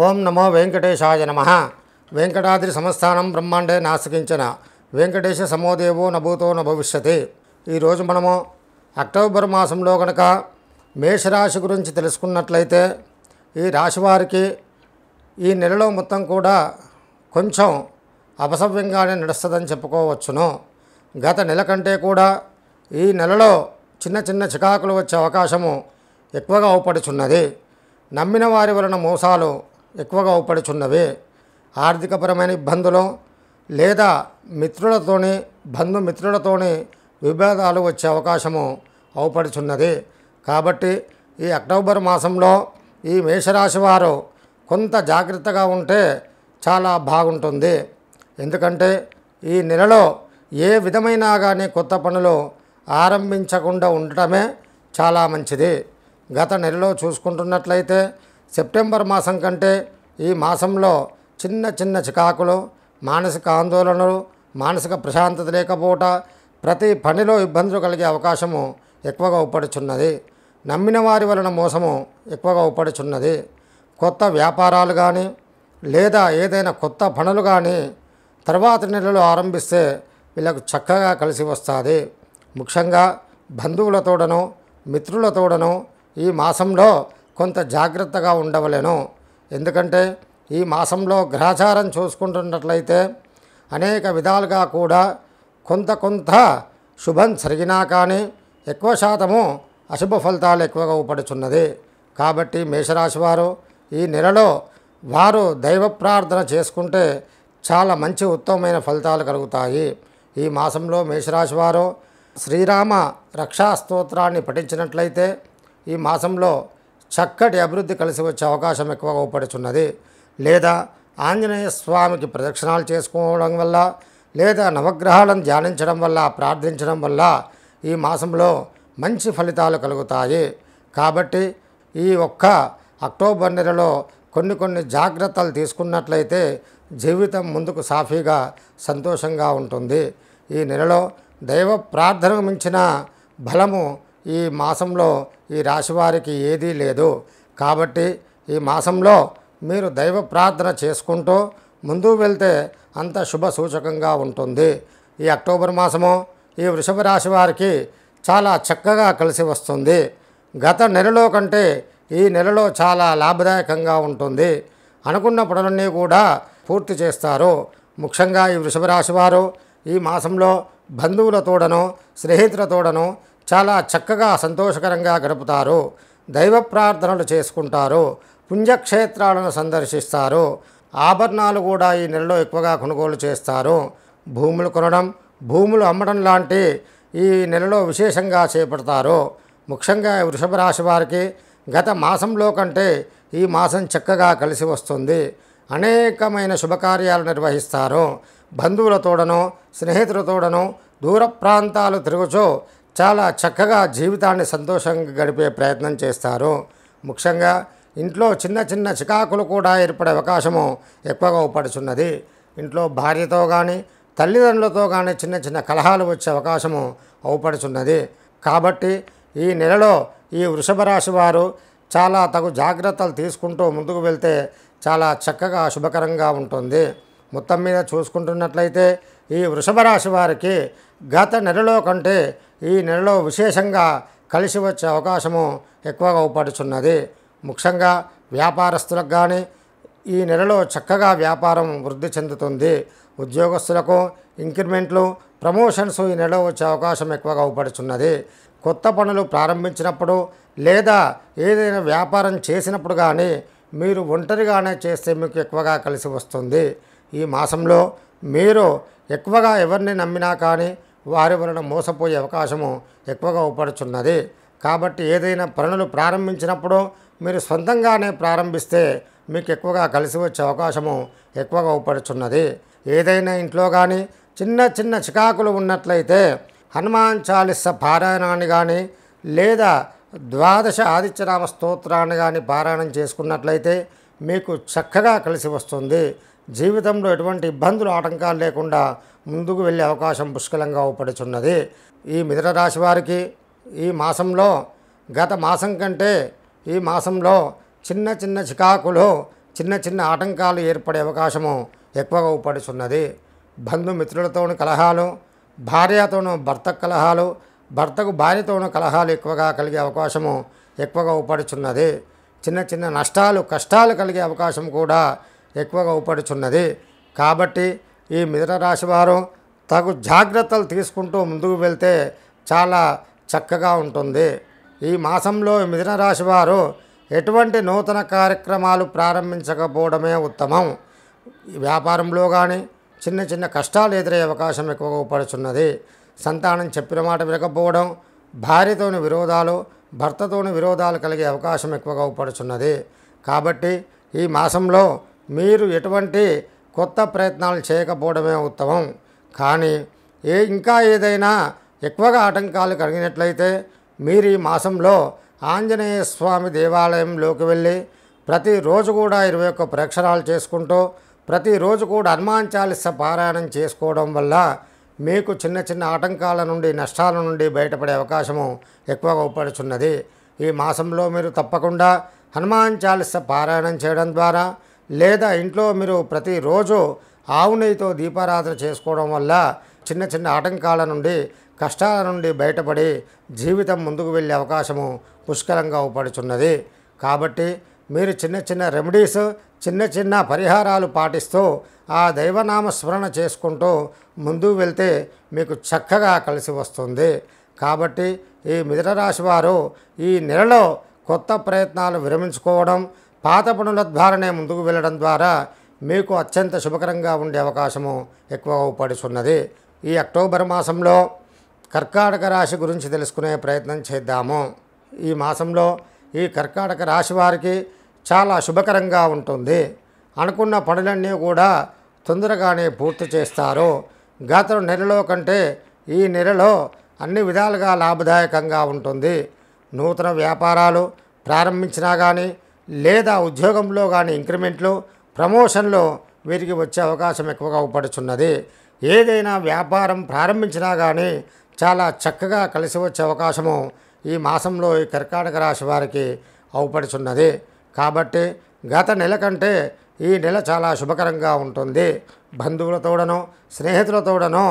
ఓం నమో వెంకటేశాయ నమ వెంకటాద్రి సంస్థానం బ్రహ్మాండే నాశకించిన వెంకటేశ సమోదేవో నభూతో నభవిష్యతి ఈరోజు మనము అక్టోబర్ మాసంలో కనుక మేషరాశి గురించి తెలుసుకున్నట్లయితే ఈ రాశివారికి ఈ నెలలో మొత్తం కూడా కొంచెం అపసవ్యంగానే నడుస్తుందని చెప్పుకోవచ్చును గత నెల కంటే కూడా ఈ నెలలో చిన్న చిన్న చికాకులు వచ్చే అవకాశము ఎక్కువగా అవపడుచున్నది నమ్మిన వారి వలన మోసాలు ఎక్కువగా అవపడుచున్నవి ఆర్థికపరమైన ఇబ్బందులు లేదా మిత్రులతోని మిత్రులతోని విభేదాలు వచ్చే అవకాశము అవుపడుచున్నది కాబట్టి ఈ అక్టోబర్ మాసంలో ఈ మేషరాశి వారు కొంత జాగ్రత్తగా ఉంటే చాలా బాగుంటుంది ఎందుకంటే ఈ నెలలో ఏ విధమైనా కానీ కొత్త పనులు ఆరంభించకుండా ఉండటమే చాలా మంచిది గత నెలలో చూసుకుంటున్నట్లయితే సెప్టెంబర్ మాసం కంటే ఈ మాసంలో చిన్న చిన్న చికాకులు మానసిక ఆందోళనలు మానసిక ప్రశాంతత లేకపోవట ప్రతి పనిలో ఇబ్బందులు కలిగే అవకాశము ఎక్కువగా ఉపడుచున్నది నమ్మిన వారి వలన మోసము ఎక్కువగా ఉపడుచున్నది కొత్త వ్యాపారాలు కానీ లేదా ఏదైనా కొత్త పనులు కానీ తర్వాత నెలలో ఆరంభిస్తే వీళ్ళకు చక్కగా కలిసి వస్తుంది ముఖ్యంగా బంధువులతోడను మిత్రులతోడను ఈ మాసంలో కొంత జాగ్రత్తగా ఉండవలేను ఎందుకంటే ఈ మాసంలో గ్రహచారం చూసుకుంటున్నట్లయితే అనేక విధాలుగా కూడా కొంత కొంత శుభం జరిగినా కానీ ఎక్కువ శాతము అశుభ ఫలితాలు ఎక్కువగా ఊపడుచున్నది కాబట్టి మేషరాశి వారు ఈ నెలలో వారు దైవ ప్రార్థన చేసుకుంటే చాలా మంచి ఉత్తమమైన ఫలితాలు కలుగుతాయి ఈ మాసంలో మేషరాశి వారు శ్రీరామ రక్షా స్తోత్రాన్ని పఠించినట్లయితే ఈ మాసంలో చక్కటి అభివృద్ధి కలిసి వచ్చే అవకాశం ఎక్కువ ఉపడుచున్నది లేదా ఆంజనేయ స్వామికి ప్రదక్షిణాలు చేసుకోవడం వల్ల లేదా నవగ్రహాలను ధ్యానించడం వల్ల ప్రార్థించడం వల్ల ఈ మాసంలో మంచి ఫలితాలు కలుగుతాయి కాబట్టి ఈ ఒక్క అక్టోబర్ నెలలో కొన్ని కొన్ని జాగ్రత్తలు తీసుకున్నట్లయితే జీవితం ముందుకు సాఫీగా సంతోషంగా ఉంటుంది ఈ నెలలో దైవ ప్రార్థనకు మించిన బలము ఈ మాసంలో ఈ రాశివారికి ఏదీ లేదు కాబట్టి ఈ మాసంలో మీరు దైవ ప్రార్థన చేసుకుంటూ ముందు వెళ్తే అంత శుభ సూచకంగా ఉంటుంది ఈ అక్టోబర్ మాసము ఈ వృషభ రాశి వారికి చాలా చక్కగా కలిసి వస్తుంది గత నెలలో కంటే ఈ నెలలో చాలా లాభదాయకంగా ఉంటుంది అనుకున్న పనులన్నీ కూడా పూర్తి చేస్తారు ముఖ్యంగా ఈ వృషభ రాశి వారు ఈ మాసంలో బంధువులతోడను స్నేహితులతోడను చాలా చక్కగా సంతోషకరంగా గడుపుతారు దైవ ప్రార్థనలు చేసుకుంటారు పుణ్యక్షేత్రాలను సందర్శిస్తారు ఆభరణాలు కూడా ఈ నెలలో ఎక్కువగా కొనుగోలు చేస్తారు భూములు కొనడం భూములు అమ్మడం లాంటి ఈ నెలలో విశేషంగా చేపడతారు ముఖ్యంగా వృషభ రాశి వారికి గత మాసంలో కంటే ఈ మాసం చక్కగా కలిసి వస్తుంది అనేకమైన శుభకార్యాలు నిర్వహిస్తారు బంధువులతోడనో స్నేహితులతోడనో దూర ప్రాంతాలు తిరుగుచో చాలా చక్కగా జీవితాన్ని సంతోషంగా గడిపే ప్రయత్నం చేస్తారు ముఖ్యంగా ఇంట్లో చిన్న చిన్న చికాకులు కూడా ఏర్పడే అవకాశము ఎక్కువగా ఉపడుచున్నది ఇంట్లో భార్యతో కానీ తల్లిదండ్రులతో కానీ చిన్న చిన్న కలహాలు వచ్చే అవకాశము అవుపడుచున్నది కాబట్టి ఈ నెలలో ఈ వృషభ రాశి వారు చాలా తగు జాగ్రత్తలు తీసుకుంటూ ముందుకు వెళ్తే చాలా చక్కగా శుభకరంగా ఉంటుంది మొత్తం మీద చూసుకుంటున్నట్లయితే ఈ వృషభ రాశి వారికి గత నెలలో కంటే ఈ నెలలో విశేషంగా కలిసి వచ్చే అవకాశము ఎక్కువగా ఊపడుచున్నది ముఖ్యంగా వ్యాపారస్తులకు కానీ ఈ నెలలో చక్కగా వ్యాపారం వృద్ధి చెందుతుంది ఉద్యోగస్తులకు ఇంక్రిమెంట్లు ప్రమోషన్స్ ఈ నెలలో వచ్చే అవకాశం ఎక్కువగా ఊపడుచున్నది కొత్త పనులు ప్రారంభించినప్పుడు లేదా ఏదైనా వ్యాపారం చేసినప్పుడు కానీ మీరు ఒంటరిగానే చేస్తే మీకు ఎక్కువగా కలిసి వస్తుంది ఈ మాసంలో మీరు ఎక్కువగా ఎవరిని నమ్మినా కానీ వారి వలన మోసపోయే అవకాశము ఎక్కువగా ఉపడుచున్నది కాబట్టి ఏదైనా పనులు ప్రారంభించినప్పుడు మీరు సొంతంగానే ప్రారంభిస్తే మీకు ఎక్కువగా కలిసి వచ్చే అవకాశము ఎక్కువగా ఉపడుచున్నది ఏదైనా ఇంట్లో కానీ చిన్న చిన్న చికాకులు ఉన్నట్లయితే హనుమాన్ చాలిస పారాయణాన్ని కానీ లేదా ద్వాదశ ఆదిత్యనామ స్తోత్రాన్ని కానీ పారాయణం చేసుకున్నట్లయితే మీకు చక్కగా కలిసి వస్తుంది జీవితంలో ఎటువంటి ఇబ్బందులు ఆటంకాలు లేకుండా ముందుకు వెళ్ళే అవకాశం పుష్కలంగా ఉపడుచున్నది ఈ మిథున రాశి వారికి ఈ మాసంలో గత మాసం కంటే ఈ మాసంలో చిన్న చిన్న చికాకులు చిన్న చిన్న ఆటంకాలు ఏర్పడే అవకాశము ఎక్కువగా ఉపడుచున్నది బంధుమిత్రులతోనూ కలహాలు భార్యతోనూ భర్త కలహాలు భర్తకు భార్యతోనూ కలహాలు ఎక్కువగా కలిగే అవకాశము ఎక్కువగా ఉపడుచున్నది చిన్న చిన్న నష్టాలు కష్టాలు కలిగే అవకాశం కూడా ఎక్కువగా ఊపడుచున్నది కాబట్టి ఈ మిథున రాశి వారు తగు జాగ్రత్తలు తీసుకుంటూ ముందుకు వెళ్తే చాలా చక్కగా ఉంటుంది ఈ మాసంలో మిథున రాశి వారు ఎటువంటి నూతన కార్యక్రమాలు ప్రారంభించకపోవడమే ఉత్తమం వ్యాపారంలో కానీ చిన్న చిన్న కష్టాలు ఎదురయ్యే అవకాశం ఎక్కువగా పడుచున్నది సంతానం చెప్పిన మాట వినకపోవడం భార్యతోని విరోధాలు భర్తతోని విరోధాలు కలిగే అవకాశం ఎక్కువగా పడుచున్నది కాబట్టి ఈ మాసంలో మీరు ఎటువంటి కొత్త ప్రయత్నాలు చేయకపోవడమే ఉత్తమం కానీ ఏ ఇంకా ఏదైనా ఎక్కువగా ఆటంకాలు కలిగినట్లయితే మీరు ఈ మాసంలో ఆంజనేయ స్వామి దేవాలయంలోకి వెళ్ళి ప్రతిరోజు కూడా ఇరవై ఒక్క ప్రక్షరాలు చేసుకుంటూ ప్రతిరోజు కూడా హనుమాన్ చాలిస పారాయణం చేసుకోవడం వల్ల మీకు చిన్న చిన్న ఆటంకాల నుండి నష్టాల నుండి బయటపడే అవకాశము ఎక్కువగా ఉపడుచున్నది ఈ మాసంలో మీరు తప్పకుండా హనుమాన్ చాలీస పారాయణం చేయడం ద్వారా లేదా ఇంట్లో మీరు ప్రతిరోజు ఆవు నెయ్యితో దీపారాధన చేసుకోవడం వల్ల చిన్న చిన్న ఆటంకాల నుండి కష్టాల నుండి బయటపడి జీవితం ముందుకు వెళ్ళే అవకాశము పుష్కలంగా ఉపడుచున్నది కాబట్టి మీరు చిన్న చిన్న రెమెడీస్ చిన్న చిన్న పరిహారాలు పాటిస్తూ ఆ దైవనామ స్మరణ చేసుకుంటూ ముందుకు వెళ్తే మీకు చక్కగా కలిసి వస్తుంది కాబట్టి ఈ మిథున రాశి వారు ఈ నెలలో కొత్త ప్రయత్నాలు విరమించుకోవడం పాత పనుల ద్వారానే ముందుకు వెళ్ళడం ద్వారా మీకు అత్యంత శుభకరంగా ఉండే అవకాశము ఎక్కువ పడుచున్నది ఈ అక్టోబర్ మాసంలో కర్కాటక రాశి గురించి తెలుసుకునే ప్రయత్నం చేద్దాము ఈ మాసంలో ఈ కర్కాటక రాశి వారికి చాలా శుభకరంగా ఉంటుంది అనుకున్న పనులన్నీ కూడా తొందరగానే పూర్తి చేస్తారు గత నెలలో కంటే ఈ నెలలో అన్ని విధాలుగా లాభదాయకంగా ఉంటుంది నూతన వ్యాపారాలు ప్రారంభించినా కానీ లేదా ఉద్యోగంలో కానీ ఇంక్రిమెంట్లు ప్రమోషన్లో వీరికి వచ్చే అవకాశం ఎక్కువగా ఉపడుచున్నది ఏదైనా వ్యాపారం ప్రారంభించినా కానీ చాలా చక్కగా కలిసి వచ్చే అవకాశము ఈ మాసంలో ఈ కర్కాటక రాశి వారికి అవుపడుచున్నది కాబట్టి గత నెల కంటే ఈ నెల చాలా శుభకరంగా ఉంటుంది బంధువులతోడనో స్నేహితులతోడనో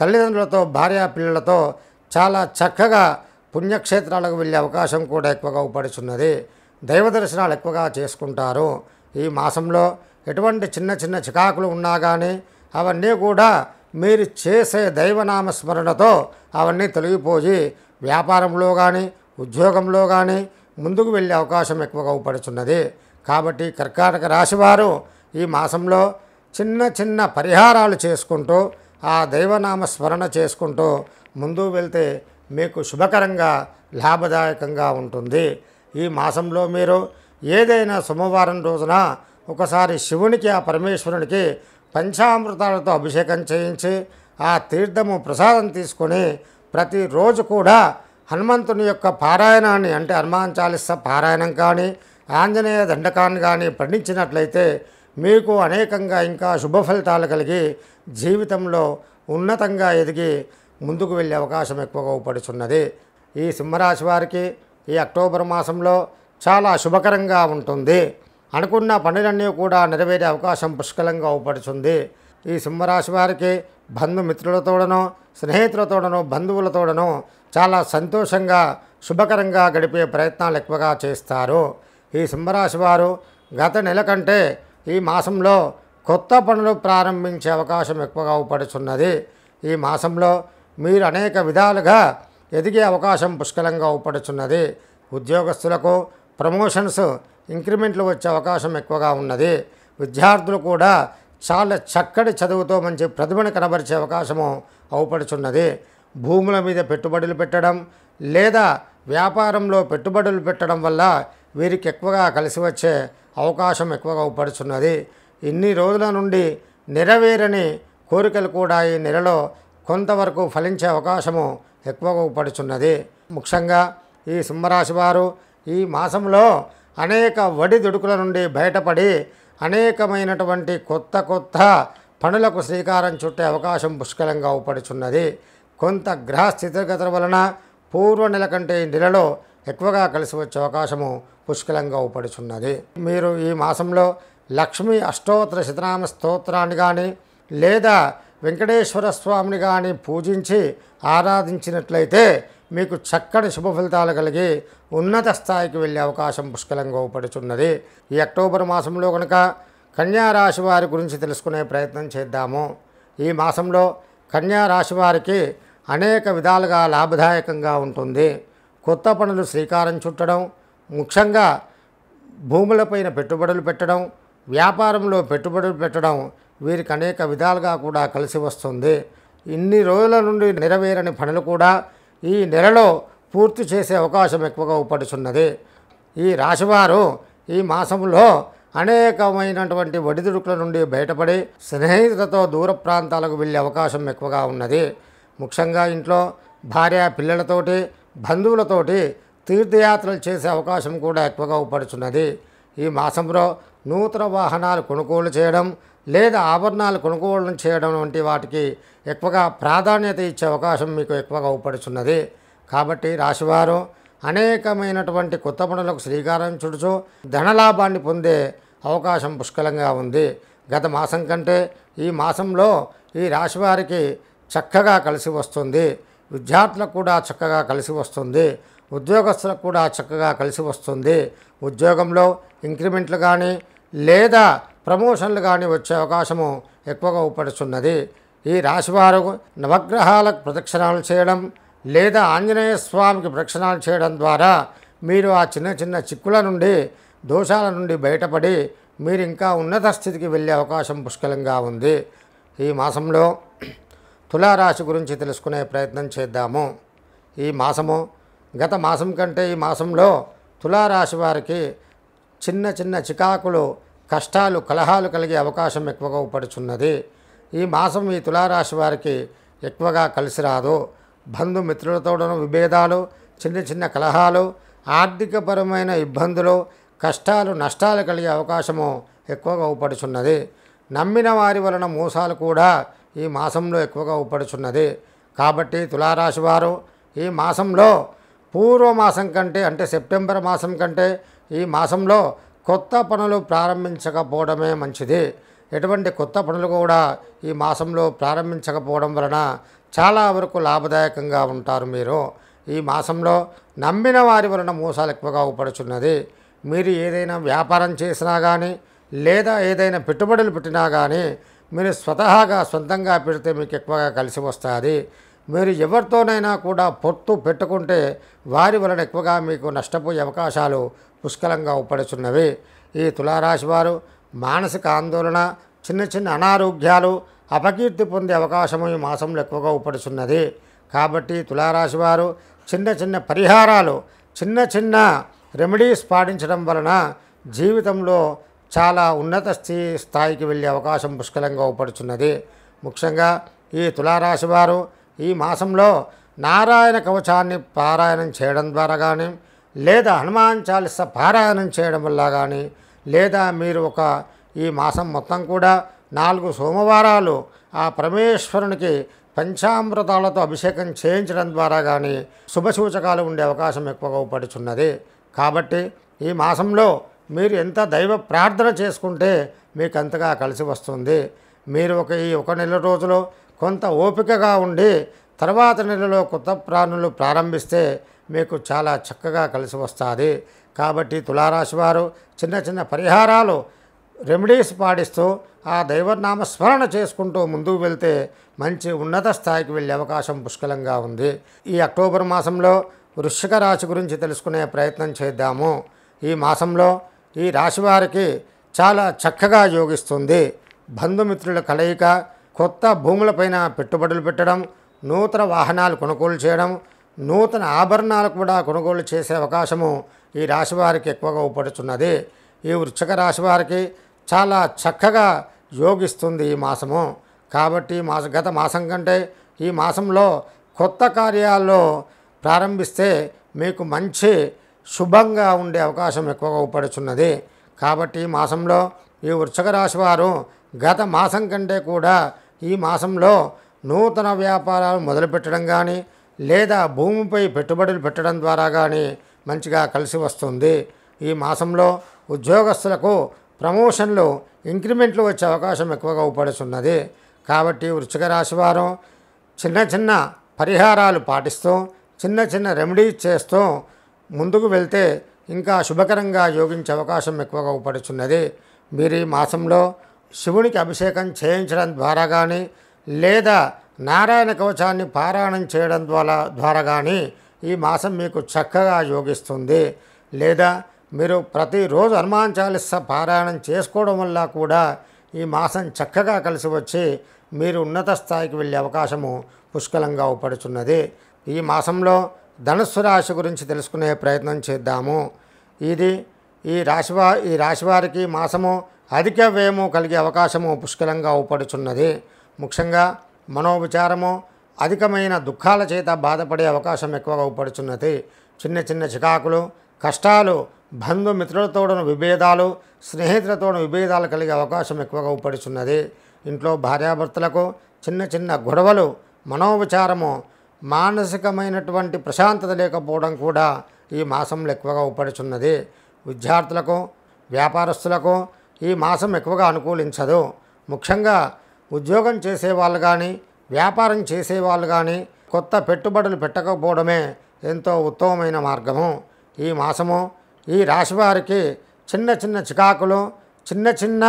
తల్లిదండ్రులతో భార్యా పిల్లలతో చాలా చక్కగా పుణ్యక్షేత్రాలకు వెళ్ళే అవకాశం కూడా ఎక్కువగా అవుపడుచున్నది దైవ దర్శనాలు ఎక్కువగా చేసుకుంటారు ఈ మాసంలో ఎటువంటి చిన్న చిన్న చికాకులు ఉన్నా కానీ అవన్నీ కూడా మీరు చేసే దైవనామ స్మరణతో అవన్నీ తొలగిపోయి వ్యాపారంలో కానీ ఉద్యోగంలో కానీ ముందుకు వెళ్ళే అవకాశం ఎక్కువగా పడుతున్నది కాబట్టి కర్కాటక రాశివారు ఈ మాసంలో చిన్న చిన్న పరిహారాలు చేసుకుంటూ ఆ దైవనామ స్మరణ చేసుకుంటూ ముందు వెళ్తే మీకు శుభకరంగా లాభదాయకంగా ఉంటుంది ఈ మాసంలో మీరు ఏదైనా సోమవారం రోజున ఒకసారి శివునికి ఆ పరమేశ్వరునికి పంచామృతాలతో అభిషేకం చేయించి ఆ తీర్థము ప్రసాదం తీసుకొని ప్రతిరోజు కూడా హనుమంతుని యొక్క పారాయణాన్ని అంటే హనుమాన్ చాలిస్స పారాయణం కానీ ఆంజనేయ దండకాన్ని కానీ పండించినట్లయితే మీకు అనేకంగా ఇంకా శుభ ఫలితాలు కలిగి జీవితంలో ఉన్నతంగా ఎదిగి ముందుకు వెళ్ళే అవకాశం ఎక్కువగా పడుచున్నది ఈ సింహరాశి వారికి ఈ అక్టోబర్ మాసంలో చాలా శుభకరంగా ఉంటుంది అనుకున్న పనులన్నీ కూడా నెరవేరే అవకాశం పుష్కలంగా ఊపడుతుంది ఈ సింహరాశి వారికి బంధుమిత్రులతోడనో స్నేహితులతోడనో బంధువులతోడనో చాలా సంతోషంగా శుభకరంగా గడిపే ప్రయత్నాలు ఎక్కువగా చేస్తారు ఈ సింహరాశి వారు గత నెల కంటే ఈ మాసంలో కొత్త పనులు ప్రారంభించే అవకాశం ఎక్కువగా ఊపడుచున్నది ఈ మాసంలో మీరు అనేక విధాలుగా ఎదిగే అవకాశం పుష్కలంగా ఊపడుచున్నది ఉద్యోగస్తులకు ప్రమోషన్స్ ఇంక్రిమెంట్లు వచ్చే అవకాశం ఎక్కువగా ఉన్నది విద్యార్థులు కూడా చాలా చక్కటి చదువుతో మంచి ప్రతిభను కనబరిచే అవకాశము అవుపడుచున్నది భూముల మీద పెట్టుబడులు పెట్టడం లేదా వ్యాపారంలో పెట్టుబడులు పెట్టడం వల్ల వీరికి ఎక్కువగా కలిసి వచ్చే అవకాశం ఎక్కువగా అవుపడుచున్నది ఇన్ని రోజుల నుండి నెరవేరని కోరికలు కూడా ఈ నెలలో కొంతవరకు ఫలించే అవకాశము ఎక్కువగా పడుచున్నది ముఖ్యంగా ఈ సింహరాశి వారు ఈ మాసంలో అనేక వడిదుడుకుల నుండి బయటపడి అనేకమైనటువంటి కొత్త కొత్త పనులకు శ్రీకారం చుట్టే అవకాశం పుష్కలంగా ఉపడుచున్నది కొంత గ్రహ స్థితిగతుల వలన పూర్వ నెల కంటే నెలలో ఎక్కువగా కలిసి వచ్చే అవకాశము పుష్కలంగా ఉపడుచున్నది మీరు ఈ మాసంలో లక్ష్మీ అష్టోత్తర శతనామ స్తోత్రాన్ని కానీ లేదా వెంకటేశ్వర స్వామిని కానీ పూజించి ఆరాధించినట్లయితే మీకు చక్కటి శుభ ఫలితాలు కలిగి ఉన్నత స్థాయికి వెళ్ళే అవకాశం పుష్కలంగా ఉపడుచున్నది ఈ అక్టోబర్ మాసంలో కనుక కన్యారాశి వారి గురించి తెలుసుకునే ప్రయత్నం చేద్దాము ఈ మాసంలో కన్యారాశి వారికి అనేక విధాలుగా లాభదాయకంగా ఉంటుంది కొత్త పనులు శ్రీకారం చుట్టడం ముఖ్యంగా భూములపైన పెట్టుబడులు పెట్టడం వ్యాపారంలో పెట్టుబడులు పెట్టడం వీరికి అనేక విధాలుగా కూడా కలిసి వస్తుంది ఇన్ని రోజుల నుండి నెరవేరని పనులు కూడా ఈ నెలలో పూర్తి చేసే అవకాశం ఎక్కువగా ఉపడుచున్నది ఈ రాశివారు ఈ మాసంలో అనేకమైనటువంటి ఒడిదుడుకుల నుండి బయటపడి స్నేహితులతో దూర ప్రాంతాలకు వెళ్ళే అవకాశం ఎక్కువగా ఉన్నది ముఖ్యంగా ఇంట్లో భార్య పిల్లలతోటి బంధువులతోటి తీర్థయాత్రలు చేసే అవకాశం కూడా ఎక్కువగా ఉపడుచున్నది ఈ మాసంలో నూతన వాహనాలు కొనుగోలు చేయడం లేదా ఆభరణాలు కొనుగోలు చేయడం వంటి వాటికి ఎక్కువగా ప్రాధాన్యత ఇచ్చే అవకాశం మీకు ఎక్కువగా ఊపడుచున్నది కాబట్టి రాశివారు అనేకమైనటువంటి కొత్త పనులకు శ్రీకారం చుడుచు ధనలాభాన్ని పొందే అవకాశం పుష్కలంగా ఉంది గత మాసం కంటే ఈ మాసంలో ఈ రాశివారికి చక్కగా కలిసి వస్తుంది విద్యార్థులకు కూడా చక్కగా కలిసి వస్తుంది ఉద్యోగస్తులకు కూడా చక్కగా కలిసి వస్తుంది ఉద్యోగంలో ఇంక్రిమెంట్లు కానీ లేదా ప్రమోషన్లు కానీ వచ్చే అవకాశము ఎక్కువగా ఊపడుచున్నది ఈ రాశివారు నవగ్రహాలకు ప్రదక్షిణాలు చేయడం లేదా ఆంజనేయ స్వామికి ప్రదక్షిణాలు చేయడం ద్వారా మీరు ఆ చిన్న చిన్న చిక్కుల నుండి దోషాల నుండి బయటపడి మీరు ఇంకా ఉన్నత స్థితికి వెళ్ళే అవకాశం పుష్కలంగా ఉంది ఈ మాసంలో తులారాశి గురించి తెలుసుకునే ప్రయత్నం చేద్దాము ఈ మాసము గత మాసం కంటే ఈ మాసంలో తులారాశి వారికి చిన్న చిన్న చికాకులు కష్టాలు కలహాలు కలిగే అవకాశం ఎక్కువగా ఉపడుచున్నది ఈ మాసం ఈ తులారాశి వారికి ఎక్కువగా కలిసి రాదు బంధుమిత్రులతోనూ విభేదాలు చిన్న చిన్న కలహాలు ఆర్థికపరమైన ఇబ్బందులు కష్టాలు నష్టాలు కలిగే అవకాశము ఎక్కువగా ఊపడుచున్నది నమ్మిన వారి వలన మోసాలు కూడా ఈ మాసంలో ఎక్కువగా ఊపడుచున్నది కాబట్టి తులారాశి వారు ఈ మాసంలో పూర్వ మాసం కంటే అంటే సెప్టెంబర్ మాసం కంటే ఈ మాసంలో కొత్త పనులు ప్రారంభించకపోవడమే మంచిది ఎటువంటి కొత్త పనులు కూడా ఈ మాసంలో ప్రారంభించకపోవడం వలన చాలా వరకు లాభదాయకంగా ఉంటారు మీరు ఈ మాసంలో నమ్మిన వారి వలన మోసాలు ఎక్కువగా ఉపడుచున్నది మీరు ఏదైనా వ్యాపారం చేసినా కానీ లేదా ఏదైనా పెట్టుబడులు పెట్టినా కానీ మీరు స్వతహాగా సొంతంగా పెడితే మీకు ఎక్కువగా కలిసి వస్తుంది మీరు ఎవరితోనైనా కూడా పొత్తు పెట్టుకుంటే వారి వలన ఎక్కువగా మీకు నష్టపోయే అవకాశాలు పుష్కలంగా ఉపడుచున్నవి ఈ తులారాశి వారు మానసిక ఆందోళన చిన్న చిన్న అనారోగ్యాలు అపకీర్తి పొందే అవకాశము ఈ మాసంలో ఎక్కువగా ఉపడుచున్నది కాబట్టి తులారాశి వారు చిన్న చిన్న పరిహారాలు చిన్న చిన్న రెమెడీస్ పాటించడం వలన జీవితంలో చాలా ఉన్నత స్థి స్థాయికి వెళ్ళే అవకాశం పుష్కలంగా ఉపడుచున్నది ముఖ్యంగా ఈ తులారాశి వారు ఈ మాసంలో నారాయణ కవచాన్ని పారాయణం చేయడం ద్వారా కానీ లేదా హనుమాన్ చాలీస పారాయణం చేయడం వల్ల కానీ లేదా మీరు ఒక ఈ మాసం మొత్తం కూడా నాలుగు సోమవారాలు ఆ పరమేశ్వరునికి పంచామృతాలతో అభిషేకం చేయించడం ద్వారా కానీ శుభసూచకాలు ఉండే అవకాశం ఎక్కువగా పడుచున్నది కాబట్టి ఈ మాసంలో మీరు ఎంత దైవ ప్రార్థన చేసుకుంటే మీకు అంతగా కలిసి వస్తుంది మీరు ఒక ఈ ఒక నెల రోజులో కొంత ఓపికగా ఉండి తర్వాత నెలలో కొత్త ప్రాణులు ప్రారంభిస్తే మీకు చాలా చక్కగా కలిసి వస్తుంది కాబట్టి తులారాశి వారు చిన్న చిన్న పరిహారాలు రెమెడీస్ పాటిస్తూ ఆ దైవనామస్మరణ చేసుకుంటూ ముందుకు వెళ్తే మంచి ఉన్నత స్థాయికి వెళ్ళే అవకాశం పుష్కలంగా ఉంది ఈ అక్టోబర్ మాసంలో వృషిక రాశి గురించి తెలుసుకునే ప్రయత్నం చేద్దాము ఈ మాసంలో ఈ రాశి వారికి చాలా చక్కగా యోగిస్తుంది బంధుమిత్రుల కలయిక కొత్త భూములపైన పెట్టుబడులు పెట్టడం నూతన వాహనాలు కొనుగోలు చేయడం నూతన ఆభరణాలు కూడా కొనుగోలు చేసే అవకాశము ఈ రాశివారికి ఎక్కువగా ఉపడుతున్నది ఈ వృక్షక రాశివారికి చాలా చక్కగా యోగిస్తుంది ఈ మాసము కాబట్టి మాస గత మాసం కంటే ఈ మాసంలో కొత్త కార్యాల్లో ప్రారంభిస్తే మీకు మంచి శుభంగా ఉండే అవకాశం ఎక్కువగా ఉపడుచున్నది కాబట్టి ఈ మాసంలో ఈ వృక్షక రాశి వారు గత మాసం కంటే కూడా ఈ మాసంలో నూతన వ్యాపారాలు మొదలుపెట్టడం కానీ లేదా భూమిపై పెట్టుబడులు పెట్టడం ద్వారా కానీ మంచిగా కలిసి వస్తుంది ఈ మాసంలో ఉద్యోగస్తులకు ప్రమోషన్లు ఇంక్రిమెంట్లు వచ్చే అవకాశం ఎక్కువగా ఉపడుతున్నది కాబట్టి వృచ్చిక రాశివారం చిన్న చిన్న పరిహారాలు పాటిస్తూ చిన్న చిన్న రెమెడీస్ చేస్తూ ముందుకు వెళ్తే ఇంకా శుభకరంగా యోగించే అవకాశం ఎక్కువగా ఊపడుచున్నది మీరు ఈ మాసంలో శివునికి అభిషేకం చేయించడం ద్వారా కానీ లేదా నారాయణ కవచాన్ని పారాయణం చేయడం ద్వారా ద్వారా కానీ ఈ మాసం మీకు చక్కగా యోగిస్తుంది లేదా మీరు ప్రతిరోజు హనుమాన్ చాలీస పారాయణం చేసుకోవడం వల్ల కూడా ఈ మాసం చక్కగా కలిసి వచ్చి మీరు ఉన్నత స్థాయికి వెళ్ళే అవకాశము పుష్కలంగా ఉపడుచున్నది ఈ మాసంలో ధనుస్సు రాశి గురించి తెలుసుకునే ప్రయత్నం చేద్దాము ఇది ఈ రాశివా ఈ రాశివారికి మాసము అధిక వ్యయము కలిగే అవకాశము పుష్కలంగా ఉపడుచున్నది ముఖ్యంగా మనోవిచారము అధికమైన దుఃఖాల చేత బాధపడే అవకాశం ఎక్కువగా అవుపడుచున్నది చిన్న చిన్న చికాకులు కష్టాలు బంధుమిత్రులతోడను విభేదాలు స్నేహితులతోడు విభేదాలు కలిగే అవకాశం ఎక్కువగా అవుపడుచున్నది ఇంట్లో భార్యాభర్తలకు చిన్న చిన్న గొడవలు మనోవిచారము మానసికమైనటువంటి ప్రశాంతత లేకపోవడం కూడా ఈ మాసంలో ఎక్కువగా ఉపడుచున్నది విద్యార్థులకు వ్యాపారస్తులకు ఈ మాసం ఎక్కువగా అనుకూలించదు ముఖ్యంగా ఉద్యోగం చేసేవాళ్ళు కానీ వ్యాపారం చేసేవాళ్ళు కానీ కొత్త పెట్టుబడులు పెట్టకపోవడమే ఎంతో ఉత్తమమైన మార్గము ఈ మాసము ఈ రాశివారికి చిన్న చిన్న చికాకులు చిన్న చిన్న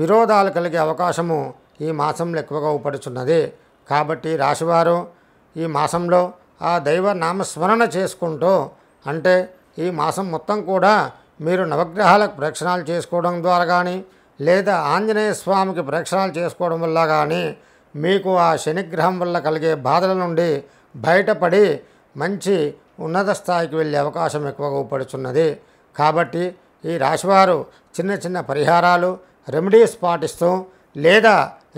విరోధాలు కలిగే అవకాశము ఈ మాసంలో ఎక్కువగా ఉపడుచున్నది కాబట్టి రాశివారు ఈ మాసంలో ఆ దైవ నామస్మరణ చేసుకుంటూ అంటే ఈ మాసం మొత్తం కూడా మీరు నవగ్రహాలకు ప్రక్షణాలు చేసుకోవడం ద్వారా కానీ లేదా ఆంజనేయ స్వామికి ప్రేక్షణాలు చేసుకోవడం వల్ల కానీ మీకు ఆ శనిగ్రహం వల్ల కలిగే బాధల నుండి బయటపడి మంచి ఉన్నత స్థాయికి వెళ్ళే అవకాశం ఎక్కువగా ఉపడుచున్నది కాబట్టి ఈ రాశివారు చిన్న చిన్న పరిహారాలు రెమెడీస్ పాటిస్తూ లేదా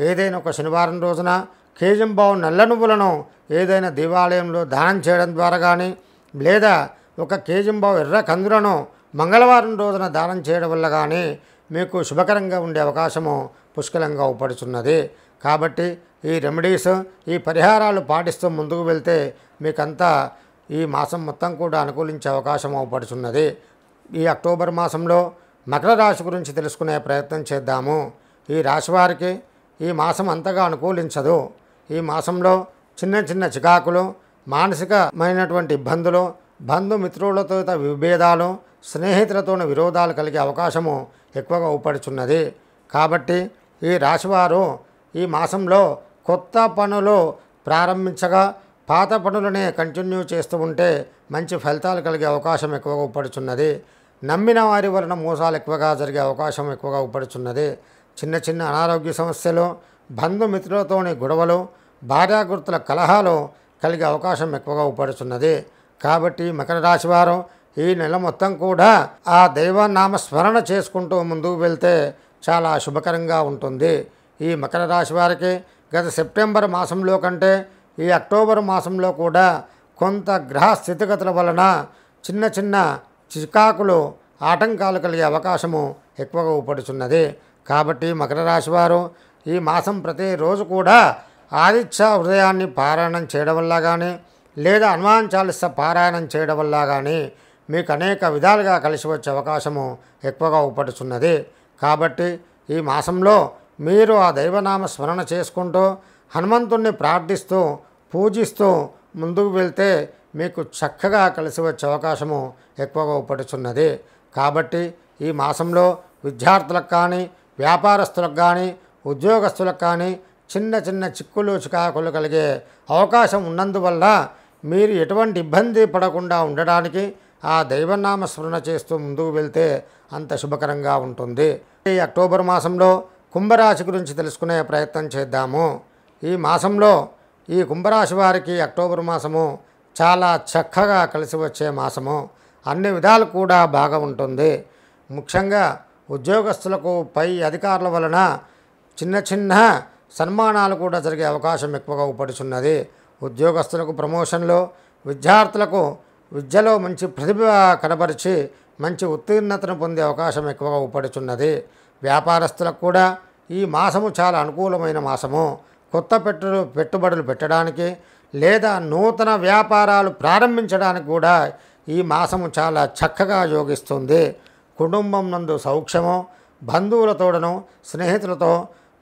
ఏదైనా ఒక శనివారం రోజున కేజంబావు నల్ల నువ్వులను ఏదైనా దేవాలయంలో దానం చేయడం ద్వారా కానీ లేదా ఒక కేజంబావు ఎర్ర కందులను మంగళవారం రోజున దానం చేయడం వల్ల కానీ మీకు శుభకరంగా ఉండే అవకాశము పుష్కలంగా ఉపడుచున్నది కాబట్టి ఈ రెమెడీస్ ఈ పరిహారాలు పాటిస్తూ ముందుకు వెళ్తే మీకంతా ఈ మాసం మొత్తం కూడా అనుకూలించే అవకాశం అవపడుచున్నది ఈ అక్టోబర్ మాసంలో మకర రాశి గురించి తెలుసుకునే ప్రయత్నం చేద్దాము ఈ రాశి వారికి ఈ మాసం అంతగా అనుకూలించదు ఈ మాసంలో చిన్న చిన్న చికాకులు మానసికమైనటువంటి ఇబ్బందులు బంధుమిత్రులతో విభేదాలు స్నేహితులతో విరోధాలు కలిగే అవకాశము ఎక్కువగా ఊపడుచున్నది కాబట్టి ఈ రాశివారు ఈ మాసంలో కొత్త పనులు ప్రారంభించగా పాత పనులనే కంటిన్యూ చేస్తూ ఉంటే మంచి ఫలితాలు కలిగే అవకాశం ఎక్కువగా ఊపడుచున్నది నమ్మిన వారి వలన మోసాలు ఎక్కువగా జరిగే అవకాశం ఎక్కువగా ఊపడుచున్నది చిన్న చిన్న అనారోగ్య సమస్యలు బంధుమిత్రులతోని గొడవలు భార్యాగుర్తుల కలహాలు కలిగే అవకాశం ఎక్కువగా ఊపడుచున్నది కాబట్టి మకర రాశివారం ఈ నెల మొత్తం కూడా ఆ దైవనామ స్మరణ చేసుకుంటూ ముందుకు వెళ్తే చాలా శుభకరంగా ఉంటుంది ఈ మకర రాశి వారికి గత సెప్టెంబర్ మాసంలో కంటే ఈ అక్టోబర్ మాసంలో కూడా కొంత గ్రహ స్థితిగతుల వలన చిన్న చిన్న చికాకులు ఆటంకాలు కలిగే అవకాశము ఎక్కువగా ఊపడుచున్నది కాబట్టి మకర రాశి వారు ఈ మాసం ప్రతిరోజు కూడా ఆదిత్య హృదయాన్ని పారాయణం చేయడం వల్ల కానీ లేదా హనుమాన్ చాలిస్త పారాయణం చేయడం వల్ల కానీ మీకు అనేక విధాలుగా కలిసి వచ్చే అవకాశము ఎక్కువగా ఉపడుచున్నది కాబట్టి ఈ మాసంలో మీరు ఆ దైవనామ స్మరణ చేసుకుంటూ హనుమంతుణ్ణి ప్రార్థిస్తూ పూజిస్తూ ముందుకు వెళ్తే మీకు చక్కగా కలిసి వచ్చే అవకాశము ఎక్కువగా ఉపడుచున్నది కాబట్టి ఈ మాసంలో విద్యార్థులకు కానీ వ్యాపారస్తులకు కానీ ఉద్యోగస్తులకు కానీ చిన్న చిన్న చిక్కులు చికాకులు కలిగే అవకాశం ఉన్నందువల్ల మీరు ఎటువంటి ఇబ్బంది పడకుండా ఉండడానికి ఆ దైవనామ స్మరణ చేస్తూ ముందుకు వెళ్తే అంత శుభకరంగా ఉంటుంది ఈ అక్టోబర్ మాసంలో కుంభరాశి గురించి తెలుసుకునే ప్రయత్నం చేద్దాము ఈ మాసంలో ఈ కుంభరాశి వారికి అక్టోబర్ మాసము చాలా చక్కగా కలిసి వచ్చే మాసము అన్ని విధాలు కూడా బాగా ఉంటుంది ముఖ్యంగా ఉద్యోగస్తులకు పై అధికారుల వలన చిన్న చిన్న సన్మానాలు కూడా జరిగే అవకాశం ఎక్కువగా ఉపడుచున్నది ఉద్యోగస్తులకు ప్రమోషన్లు విద్యార్థులకు విద్యలో మంచి ప్రతిభ కనబరిచి మంచి ఉత్తీర్ణతను పొందే అవకాశం ఎక్కువగా ఊపడుచున్నది వ్యాపారస్తులకు కూడా ఈ మాసము చాలా అనుకూలమైన మాసము కొత్త పెట్టు పెట్టుబడులు పెట్టడానికి లేదా నూతన వ్యాపారాలు ప్రారంభించడానికి కూడా ఈ మాసము చాలా చక్కగా యోగిస్తుంది కుటుంబం నందు సౌక్ష్యము బంధువులతోడను స్నేహితులతో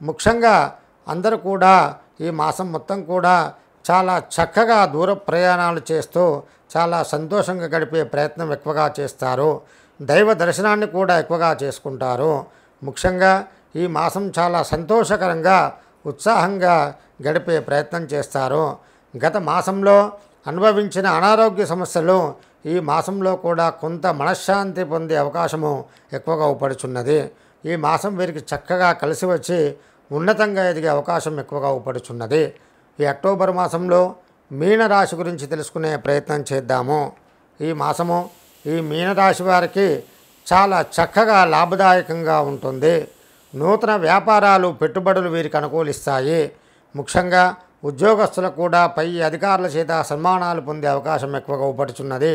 ముఖ్యంగా అందరూ కూడా ఈ మాసం మొత్తం కూడా చాలా చక్కగా దూర ప్రయాణాలు చేస్తూ చాలా సంతోషంగా గడిపే ప్రయత్నం ఎక్కువగా చేస్తారు దైవ దర్శనాన్ని కూడా ఎక్కువగా చేసుకుంటారు ముఖ్యంగా ఈ మాసం చాలా సంతోషకరంగా ఉత్సాహంగా గడిపే ప్రయత్నం చేస్తారు గత మాసంలో అనుభవించిన అనారోగ్య సమస్యలు ఈ మాసంలో కూడా కొంత మనశ్శాంతి పొందే అవకాశము ఎక్కువగా ఊపడుచున్నది ఈ మాసం వీరికి చక్కగా కలిసి వచ్చి ఉన్నతంగా ఎదిగే అవకాశం ఎక్కువగా ఊపడుచున్నది ఈ అక్టోబర్ మాసంలో మీనరాశి గురించి తెలుసుకునే ప్రయత్నం చేద్దాము ఈ మాసము ఈ మీనరాశి వారికి చాలా చక్కగా లాభదాయకంగా ఉంటుంది నూతన వ్యాపారాలు పెట్టుబడులు వీరికి అనుకూలిస్తాయి ముఖ్యంగా ఉద్యోగస్తులకు కూడా పై అధికారుల చేత సన్మానాలు పొందే అవకాశం ఎక్కువగా ఉపడుచున్నది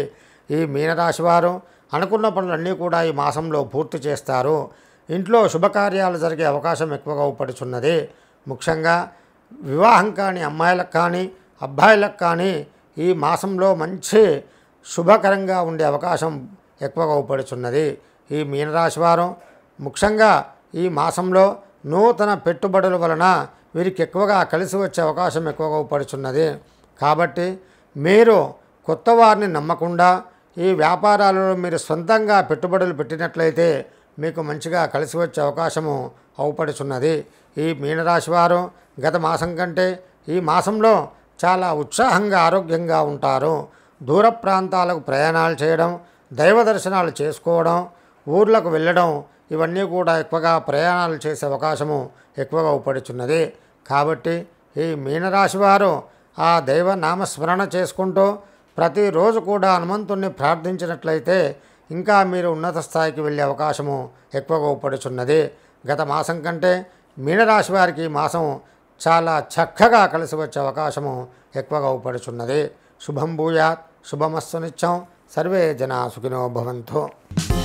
ఈ మీనరాశి వారు అనుకున్న పనులన్నీ కూడా ఈ మాసంలో పూర్తి చేస్తారు ఇంట్లో శుభకార్యాలు జరిగే అవకాశం ఎక్కువగా ఉపడుచున్నది ముఖ్యంగా వివాహం కానీ అమ్మాయిలకు కానీ అబ్బాయిలకు కానీ ఈ మాసంలో మంచి శుభకరంగా ఉండే అవకాశం ఎక్కువగా ఉపడుచున్నది ఈ మీనరాశి వారం ముఖ్యంగా ఈ మాసంలో నూతన పెట్టుబడుల వలన వీరికి ఎక్కువగా కలిసి వచ్చే అవకాశం ఎక్కువగా ఉపడుచున్నది కాబట్టి మీరు కొత్త వారిని నమ్మకుండా ఈ వ్యాపారాలలో మీరు సొంతంగా పెట్టుబడులు పెట్టినట్లయితే మీకు మంచిగా కలిసి వచ్చే అవకాశము అవుపడుచున్నది ఈ మీనరాశి వారం గత మాసం కంటే ఈ మాసంలో చాలా ఉత్సాహంగా ఆరోగ్యంగా ఉంటారు దూర ప్రాంతాలకు ప్రయాణాలు చేయడం దైవ దర్శనాలు చేసుకోవడం ఊర్లకు వెళ్ళడం ఇవన్నీ కూడా ఎక్కువగా ప్రయాణాలు చేసే అవకాశము ఎక్కువగా ఉపడుచున్నది కాబట్టి ఈ మీనరాశి వారు ఆ దైవ నామస్మరణ చేసుకుంటూ ప్రతిరోజు కూడా హనుమంతుణ్ణి ప్రార్థించినట్లయితే ఇంకా మీరు ఉన్నత స్థాయికి వెళ్ళే అవకాశము ఎక్కువగా ఉపడుచున్నది గత మాసం కంటే మీనరాశి వారికి మాసం చాలా చక్కగా కలిసి వచ్చే అవకాశము ఎక్కువగా ఉపడుచున్నది శుభం భూయాత్ శుభమస్సు నిత్యం సర్వే జనా సుఖినో భవంతు